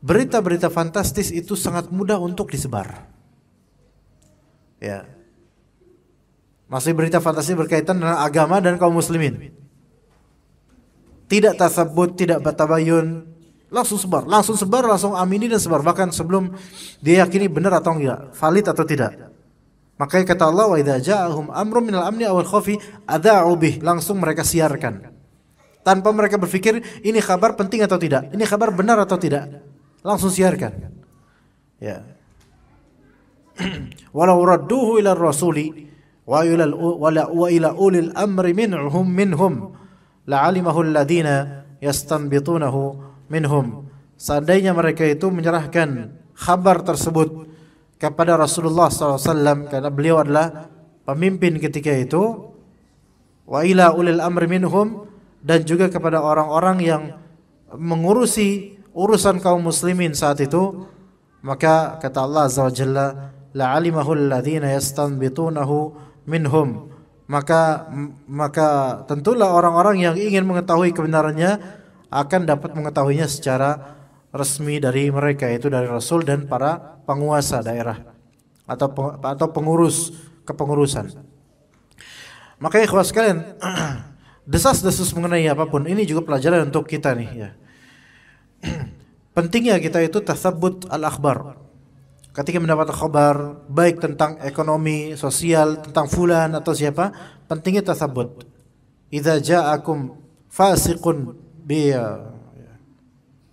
berita-berita fantastis itu sangat mudah untuk disebar. Ya, masih berita fantasi berkaitan dengan agama dan kaum muslimin. Tidak tasabut, tidak batabayun, langsung sebar, langsung sebar, langsung amini dan sebar bahkan sebelum dia yakini benar atau enggak, valid atau tidak. Makanya kata Allah wa idza ja'ahum amrun minal amni awal khaufi adha'u bih, langsung mereka siarkan. Tanpa mereka berpikir ini kabar penting atau tidak, ini kabar benar atau tidak. Langsung siarkan. Ya. Walau radduhu ila rasuli wa ila ulil amri minhum minhum la'alimahu alladhina yastanbitunahu minhum seandainya mereka itu menyerahkan kabar tersebut kepada Rasulullah SAW karena beliau adalah pemimpin ketika itu wa ila ulil amri minhum dan juga kepada orang-orang yang mengurusi urusan kaum muslimin saat itu maka kata Allah Azza wa Jalla la alimahu alladhina yastanbitunahu minhum maka maka tentulah orang-orang yang ingin mengetahui kebenarannya akan dapat mengetahuinya secara resmi dari mereka yaitu dari rasul dan para penguasa daerah atau atau pengurus kepengurusan. Maka ikhwas sekalian, desas-desus mengenai apapun ini juga pelajaran untuk kita nih ya. Pentingnya kita itu tersebut al-akhbar ketika mendapat khabar baik tentang ekonomi, sosial, tentang fulan atau siapa, pentingnya tasabut. Idza ja'akum fasiqun bi ya.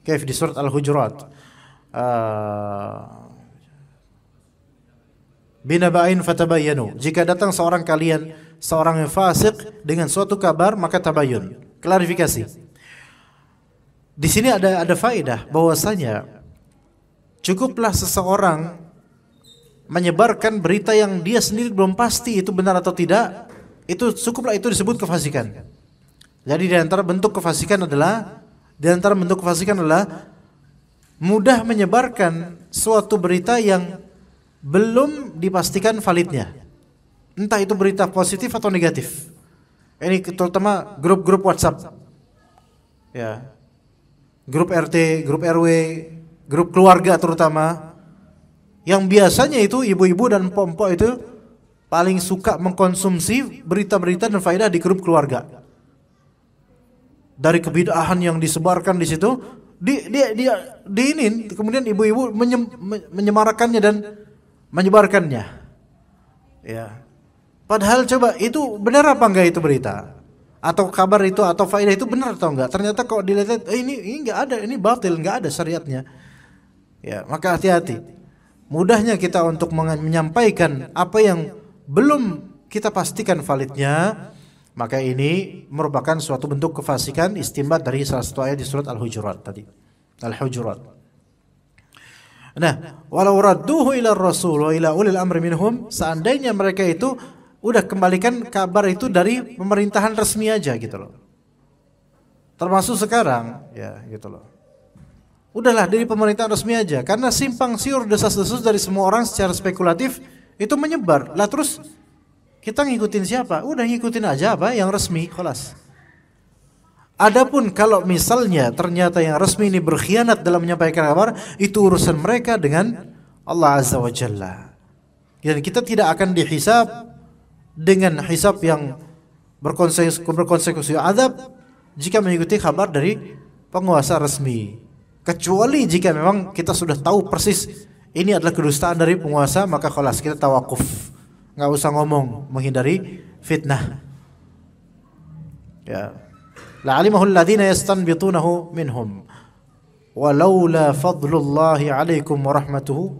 kaif di surat Al-Hujurat. Uh, binaba'in fatabayyanu. Jika datang seorang kalian seorang yang fasik dengan suatu kabar maka tabayun. Klarifikasi. Di sini ada ada faedah bahwasanya Cukuplah seseorang menyebarkan berita yang dia sendiri belum pasti itu benar atau tidak, itu cukuplah itu disebut kefasikan. Jadi di antara bentuk kefasikan adalah di antara bentuk kefasikan adalah mudah menyebarkan suatu berita yang belum dipastikan validnya. Entah itu berita positif atau negatif. Ini terutama grup-grup WhatsApp. Ya. Grup RT, grup RW, grup keluarga terutama yang biasanya itu ibu-ibu dan pompo itu paling suka mengkonsumsi berita-berita dan faedah di grup keluarga. Dari kebidahan yang disebarkan di situ, di dia dia di ini kemudian ibu-ibu menyem, menyemarakannya dan menyebarkannya. Ya. Padahal coba itu benar apa enggak itu berita? Atau kabar itu atau faedah itu benar atau enggak? Ternyata kok dilihat eh, ini ini enggak ada, ini batil, enggak ada syariatnya. Ya, maka hati-hati. Mudahnya kita untuk menyampaikan apa yang belum kita pastikan validnya, maka ini merupakan suatu bentuk kefasikan istimbat dari salah satu ayat di surat Al-Hujurat tadi. Al-Hujurat. Nah, walau radduhu ila rasul wa ila ulil amri minhum, seandainya mereka itu udah kembalikan kabar itu dari pemerintahan resmi aja gitu loh. Termasuk sekarang ya gitu loh udahlah dari pemerintahan resmi aja karena simpang siur desas-desus dari semua orang secara spekulatif itu menyebar lah terus kita ngikutin siapa udah ngikutin aja apa yang resmi kelas Adapun kalau misalnya ternyata yang resmi ini berkhianat dalam menyampaikan kabar itu urusan mereka dengan Allah Azza wa Jalla dan kita tidak akan dihisap dengan hisap yang berkonsekuensi, berkonsekuensi azab jika mengikuti kabar dari penguasa resmi kecuali jika memang kita sudah tahu persis ini adalah kedustaan dari penguasa maka kelas kita tawakuf nggak usah ngomong menghindari fitnah ya la alimahul ladina yastanbitunahu minhum walaula fadlullahi alaikum wa rahmatuhu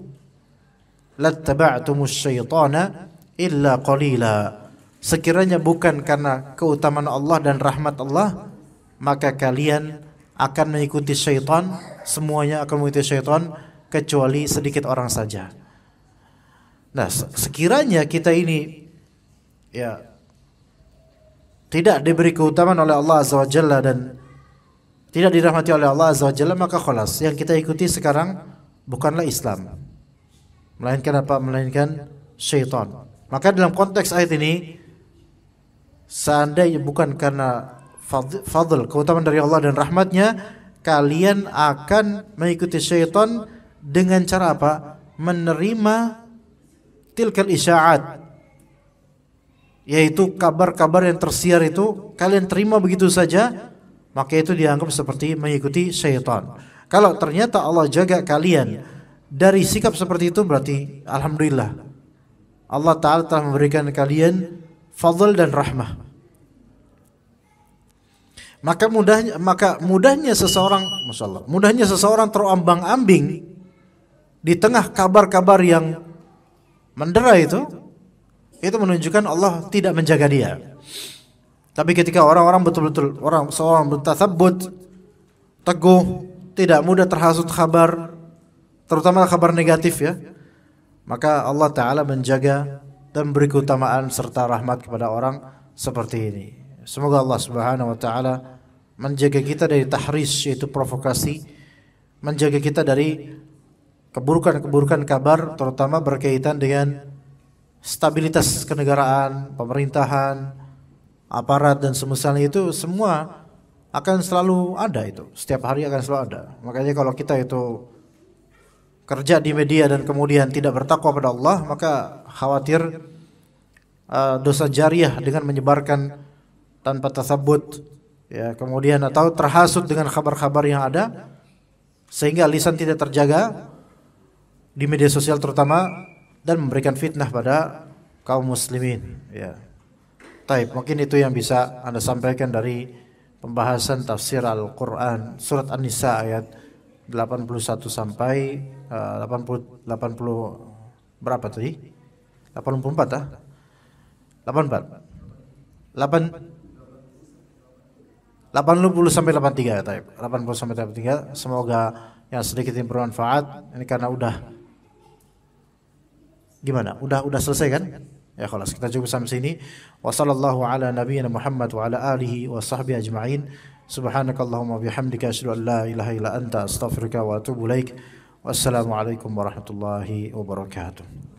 lattaba'tumus syaitana illa qalila sekiranya bukan karena keutamaan Allah dan rahmat Allah maka kalian akan mengikuti syaitan semuanya akan mengikuti syaitan kecuali sedikit orang saja. Nah, sekiranya kita ini ya tidak diberi keutamaan oleh Allah Azza wa Jalla dan tidak dirahmati oleh Allah Azza wa Jalla maka kholas yang kita ikuti sekarang bukanlah Islam melainkan apa melainkan syaitan maka dalam konteks ayat ini seandainya bukan karena fadl, fadl keutamaan dari Allah dan rahmatnya kalian akan mengikuti syaitan dengan cara apa? Menerima tilkal isya'at yaitu kabar-kabar yang tersiar itu kalian terima begitu saja maka itu dianggap seperti mengikuti syaitan kalau ternyata Allah jaga kalian dari sikap seperti itu berarti Alhamdulillah Allah Ta'ala telah memberikan kalian fadl dan rahmah maka mudahnya maka mudahnya seseorang Allah, mudahnya seseorang terombang-ambing di tengah kabar-kabar yang mendera itu itu menunjukkan Allah tidak menjaga dia. Tapi ketika orang-orang betul-betul orang seorang bertasabut teguh, tidak mudah terhasut kabar terutama kabar negatif ya. Maka Allah taala menjaga dan beri keutamaan serta rahmat kepada orang seperti ini. Semoga Allah Subhanahu wa taala menjaga kita dari tahris yaitu provokasi, menjaga kita dari keburukan-keburukan kabar terutama berkaitan dengan stabilitas kenegaraan, pemerintahan, aparat dan semisalnya itu semua akan selalu ada itu. Setiap hari akan selalu ada. Makanya kalau kita itu kerja di media dan kemudian tidak bertakwa pada Allah, maka khawatir uh, dosa jariah dengan menyebarkan tanpa tersebut ya kemudian atau terhasut dengan kabar-kabar yang ada sehingga lisan tidak terjaga di media sosial terutama dan memberikan fitnah pada kaum muslimin ya Taib, mungkin itu yang bisa Anda sampaikan dari pembahasan tafsir Al-Qur'an surat An-Nisa ayat 81 sampai uh, 80 80 berapa tadi? 84 ah? 84. 8 80 sampai 83 ya Taib. 80 sampai 83. Semoga yang sedikit ini bermanfaat. Ini karena udah gimana? Udah udah selesai kan? Ya kalau kita cukup sampai sini. Wassallallahu ala nabiyyina Muhammad wa ala alihi wa sahbihi ajma'in. Subhanakallahumma bihamdika asyhadu an la ilaha illa anta astaghfiruka wa atubu ilaik. Wassalamualaikum warahmatullahi wabarakatuh.